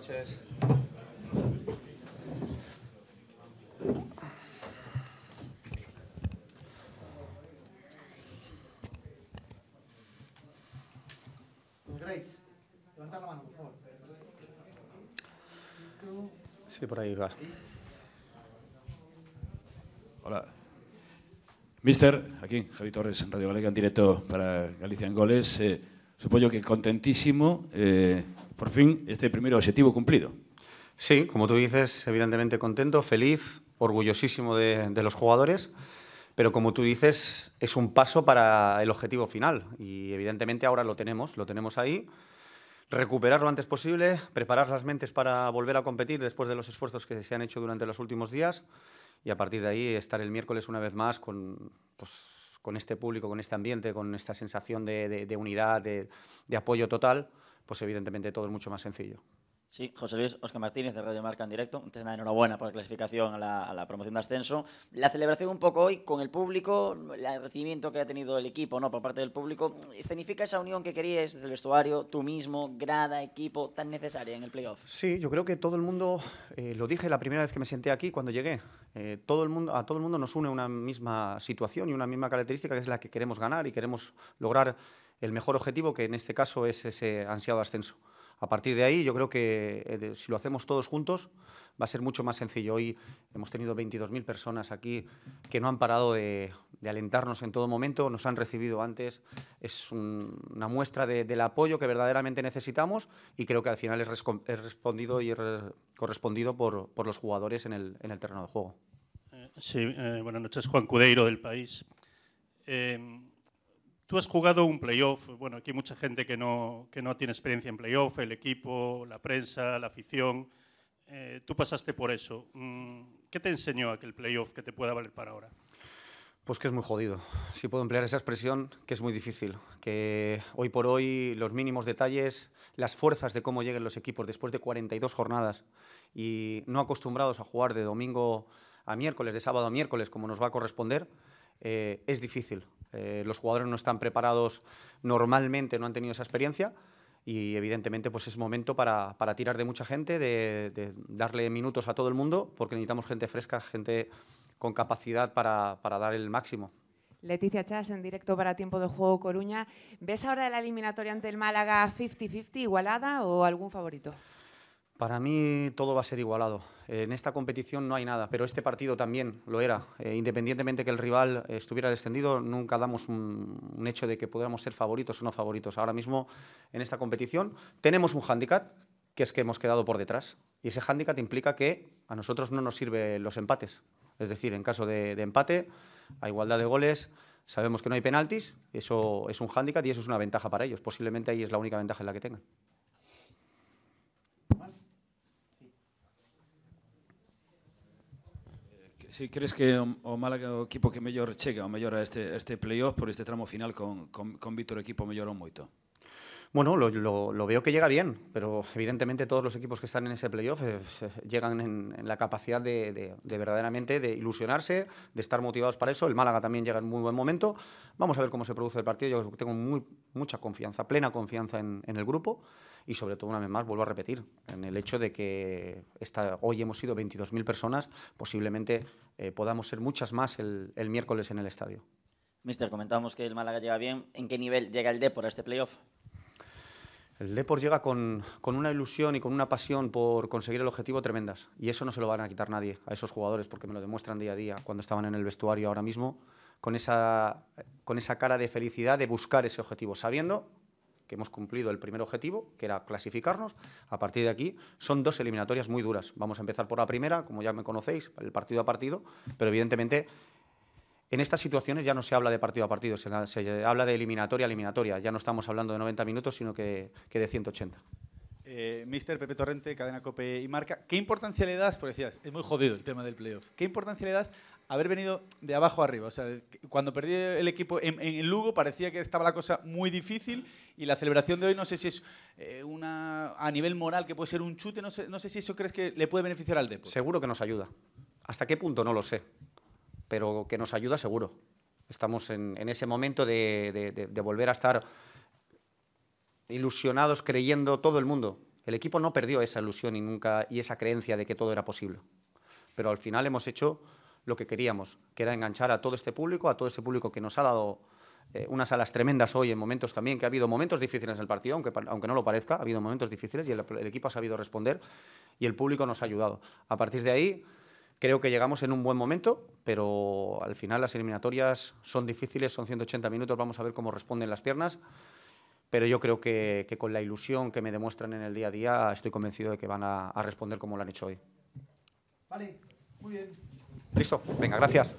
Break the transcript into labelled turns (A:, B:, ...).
A: noches. Grace, levanta la mano, por favor. Sí, por ahí va. Hola. Mister, aquí, Javi Torres, en Radio Galega en directo para Galicia en Goles. Eh, Supongo que contentísimo, eh, por fin, este primer objetivo cumplido. Sí, como tú dices, evidentemente contento, feliz, orgullosísimo de, de los jugadores, pero como tú dices, es un paso para el objetivo final y evidentemente ahora lo tenemos, lo tenemos ahí recuperar lo antes posible, preparar las mentes para volver a competir después de los esfuerzos que se han hecho durante los últimos días y a partir de ahí estar el miércoles una vez más con, pues, este público, con este ambiente, con esta sensación de, unidad, de apoyo total, pues evidentemente todo es mucho más sencillo. Sí, José Luis Oscar Martínez de Radio Marca en directo. Antes nada, enhorabuena por la clasificación a la, promoción de ascenso. La celebración un poco hoy con el público, el recibimiento que ha tenido el equipo ¿no? por parte del público, ¿escenifica esa unión que querías desde el vestuario, tú mismo, grada, equipo, tan necesaria en el playoff? Sí, yo creo que todo el mundo, eh, lo dije la primera vez que me senté aquí cuando llegué, eh, todo el mundo, a todo el mundo nos une una misma situación y una misma característica que es la que queremos ganar y queremos lograr el mejor objetivo, que en este caso es ese ansiado ascenso. A partir de ahí, yo creo que eh, si lo hacemos todos juntos, va a ser mucho más sencillo. Hoy hemos tenido 22.000 personas aquí que no han parado de, alentarnos en todo momento, nos han recibido antes. Es una muestra del apoyo que verdaderamente necesitamos y creo que al final es, respondido y correspondido por, los jugadores en el, terreno de juego. Eh, sí, eh, buenas noches, Juan Cudeiro del País. Tú has jugado un playoff, bueno, aquí hay mucha gente que no, que no tiene experiencia en playoff, el equipo, la prensa, la afición. Eh, tú pasaste por eso. Mm, ¿Qué te enseñó aquel playoff que te pueda valer para ahora? Pues que es muy jodido. Si puedo emplear esa expresión, que es muy difícil. Que hoy por hoy los mínimos detalles, las fuerzas de cómo lleguen los equipos después de 42 jornadas y no acostumbrados a jugar de domingo a miércoles, de sábado a miércoles, como nos va a corresponder, eh, es difícil. Eh, los jugadores no están preparados normalmente, no han tenido esa experiencia y evidentemente pues es momento para, tirar de mucha gente, de, darle minutos a todo el mundo, porque necesitamos gente fresca, gente con capacidad para, para dar el máximo. Leticia Chas, en directo para Tiempo de Juego Coruña. ¿Ves ahora la eliminatoria ante el Málaga 50-50 igualada o algún favorito? Para mí todo va a ser igualado. En esta competición no hay nada, pero este partido también lo era. Eh, independientemente que el rival estuviera descendido, nunca damos un, hecho de que podamos ser favoritos o no favoritos. Ahora mismo en esta competición tenemos un hándicap, que es que hemos quedado por detrás. Y ese hándicap implica que a nosotros no nos sirven los empates. Es decir, en caso de, empate, a igualdad de goles, sabemos que no hay penaltis, eso es un hándicap y eso es una ventaja para ellos. Posiblemente ahí es la única ventaja en la que tengan. si crees que o, o Málaga o equipo que mellor chega, o mellor a este, a este playoff por este tramo final con, con, con Víctor equipo mellorou moito? Bueno, lo, veo que llega bien, pero evidentemente todos los equipos que están en ese playoff eh, llegan en, la capacidad de, verdaderamente de ilusionarse, de estar motivados para eso. El Málaga también llega en muy buen momento. Vamos a ver cómo se produce el partido. Yo tengo mucha confianza, plena confianza en, el grupo y sobre todo, una vez más, vuelvo a repetir, en el hecho de que hoy hemos sido 22.000 personas, posiblemente eh, podamos ser muchas más el, miércoles en el estadio. Mister, comentábamos que el Málaga llega bien. ¿En qué nivel llega el D por este playoff? El Depor llega con, una ilusión y con una pasión por conseguir el objetivo tremendas. Y eso no se lo van a quitar nadie a esos jugadores, porque me lo demuestran día a día, cuando estaban en el vestuario ahora mismo, con esa, con esa cara de felicidad de buscar ese objetivo, sabiendo que hemos cumplido el primer objetivo, que era clasificarnos. A partir de aquí son dos eliminatorias muy duras. Vamos a empezar por la primera, como ya me conocéis, el partido a partido, pero evidentemente en estas situaciones ya no se habla de partido a partido, se, habla de eliminatoria a eliminatoria. Ya no estamos hablando de 90 minutos, sino que, de 180. Eh, mister Pepe Torrente, Cadena Cope y Marca, ¿qué importancia le das, porque decías, es muy jodido el tema del playoff, ¿qué importancia le das haber venido de abajo arriba? O sea, cuando perdí el equipo en, Lugo parecía que estaba la cosa muy difícil y la celebración de hoy no sé si es eh, una a nivel moral que puede ser un chute, no sé, no sé si eso crees que le puede beneficiar al deporte. Seguro que nos ayuda. ¿Hasta qué punto? No lo sé pero que nos ayuda seguro. Estamos en, ese momento de, volver a estar ilusionados, creyendo todo el mundo. El equipo no perdió esa ilusión y, nunca, y esa creencia de que todo era posible. Pero al final hemos hecho lo que queríamos, que era enganchar a todo este público, a todo este público que nos ha dado eh, unas alas tremendas hoy en momentos también, que ha habido momentos difíciles en el partido, aunque, aunque no lo parezca, ha habido momentos difíciles y el equipo ha sabido responder y el público nos ha ayudado. A partir de ahí Creo que llegamos en un buen momento, pero al final las eliminatorias son difíciles, son 180 minutos, vamos a ver cómo responden las piernas. Pero yo creo que, con la ilusión que me demuestran en el día a día, estoy convencido de que van a, responder como lo han hecho hoy. Vale, muy bien. Listo, venga, gracias.